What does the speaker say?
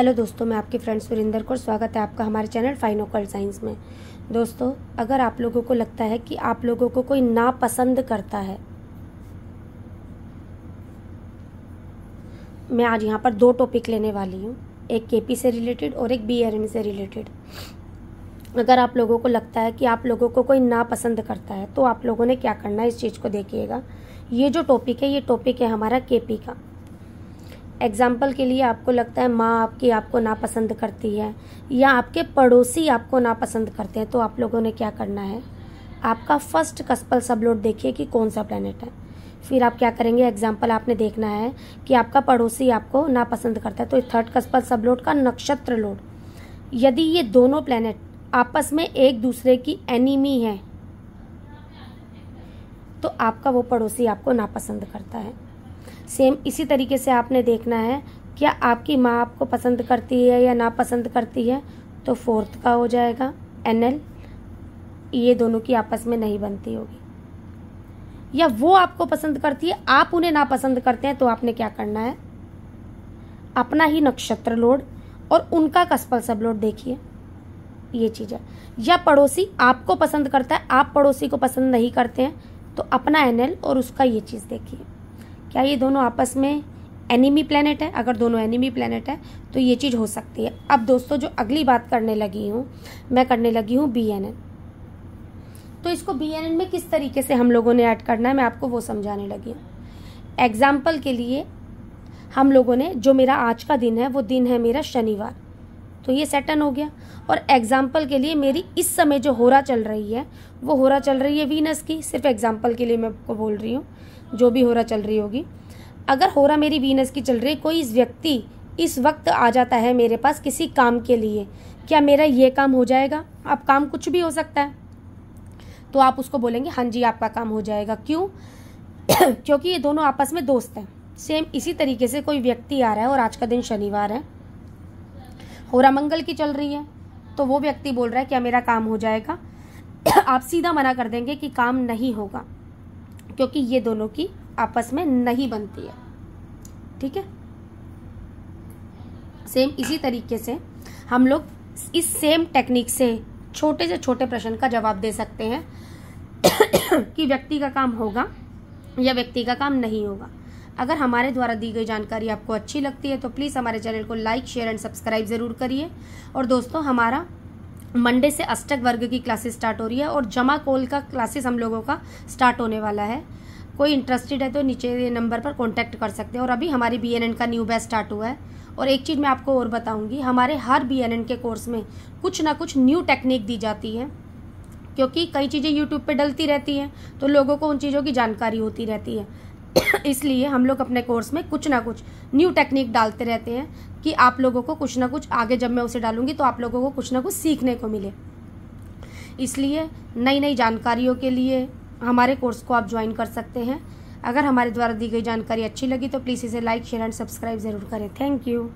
hello दोस्तों मैं आपकी फ्रेंड सुरिंदर कौर स्वागत है आपका हमारे चैनल फाइन ओकल्ट साइंस में दोस्तों अगर आप लोगों को लगता है कि आप लोगों को कोई नापसंद करता है मैं आज यहाँ पर दो टॉपिक लेने वाली हूँ एक केपी से रिलेटेड और एक बी e से रिलेटेड अगर आप लोगों को लगता है कि आप लोगों को कोई नापसंद करता है तो आप लोगों ने क्या करना है इस चीज़ को देखिएगा ये जो टॉपिक है ये टॉपिक है हमारा केपी का एग्जाम्पल के लिए आपको लगता है माँ आपकी आपको नापसंद करती है या आपके पड़ोसी आपको नापसंद करते हैं तो आप लोगों ने क्या करना है आपका फर्स्ट कस्पल सबलोड देखिए कि कौन सा प्लेनेट है फिर आप क्या करेंगे एग्जाम्पल आपने देखना है कि आपका पड़ोसी आपको नापसंद करता है तो थर्ड कस्पल सबलोड का नक्षत्र लोड यदि ये दोनों प्लेनेट आपस में एक दूसरे की एनिमी है तो आपका वो पड़ोसी आपको नापसंद करता है सेम इसी तरीके से आपने देखना है क्या आपकी माँ आपको पसंद करती है या ना पसंद करती है तो फोर्थ का हो जाएगा एन एल ये दोनों की आपस में नहीं बनती होगी या वो आपको पसंद करती है आप उन्हें ना पसंद करते हैं तो आपने क्या करना है अपना ही नक्षत्र लोड और उनका कस्पल सब लोड देखिए ये चीज़ है या पड़ोसी आपको पसंद करता है आप पड़ोसी को पसंद नहीं करते हैं तो अपना एनएल और उसका ये चीज़ देखिए क्या ये दोनों आपस में एनिमी प्लानट है अगर दोनों एनिमी प्लानट है तो ये चीज़ हो सकती है अब दोस्तों जो अगली बात करने लगी हूँ मैं करने लगी हूँ बी एन एन तो इसको बी एन एन में किस तरीके से हम लोगों ने ऐड करना है मैं आपको वो समझाने लगी हूँ एग्ज़ाम्पल के लिए हम लोगों ने जो मेरा आज का दिन है वो दिन है मेरा शनिवार तो ये सेटन हो गया और एग्जाम्पल के लिए मेरी इस समय जो होरा चल रही है वो होरा चल रही है वीनस की सिर्फ एग्जाम्पल के लिए मैं आपको बोल रही हूँ जो भी होरा चल रही होगी अगर होरा मेरी वीनस की चल रही है कोई इस व्यक्ति इस वक्त आ जाता है मेरे पास किसी काम के लिए क्या मेरा ये काम हो जाएगा अब काम कुछ भी हो सकता है तो आप उसको बोलेंगे हाँ जी आपका काम हो जाएगा क्यों क्योंकि ये दोनों आपस में दोस्त हैं सेम इसी तरीके से कोई व्यक्ति आ रहा है और आज का दिन शनिवार है होरा मंगल की चल रही है तो वो व्यक्ति बोल रहा है क्या मेरा काम हो जाएगा आप सीधा मना कर देंगे कि काम नहीं होगा क्योंकि ये दोनों की आपस में नहीं बनती है ठीक है सेम इसी तरीके से हम लोग इस सेम टेक्निक से छोटे से छोटे प्रश्न का जवाब दे सकते हैं कि व्यक्ति का काम होगा या व्यक्ति का काम नहीं होगा अगर हमारे द्वारा दी गई जानकारी आपको अच्छी लगती है तो प्लीज़ हमारे चैनल को लाइक शेयर एंड सब्सक्राइब ज़रूर करिए और दोस्तों हमारा मंडे से अष्टक वर्ग की क्लासेस स्टार्ट हो रही है और जमा कोल का क्लासेस हम लोगों का स्टार्ट होने वाला है कोई इंटरेस्टेड है तो नीचे नंबर पर कॉन्टैक्ट कर सकते हैं और अभी हमारी बी का न्यू बैच स्टार्ट हुआ है और एक चीज़ मैं आपको और बताऊंगी हमारे हर बी के कोर्स में कुछ ना कुछ न्यू टेक्निक दी जाती है क्योंकि कई चीज़ें यूट्यूब पे डलती रहती हैं तो लोगों को उन चीज़ों की जानकारी होती रहती है इसलिए हम लोग अपने कोर्स में कुछ ना कुछ न्यू टेक्निक डालते रहते हैं कि आप लोगों को कुछ ना कुछ आगे जब मैं उसे डालूंगी तो आप लोगों को कुछ ना कुछ सीखने को मिले इसलिए नई नई जानकारियों के लिए हमारे कोर्स को आप ज्वाइन कर सकते हैं अगर हमारे द्वारा दी गई जानकारी अच्छी लगी तो प्लीज़ इसे लाइक शेयर एंड सब्सक्राइब ज़रूर करें थैंक यू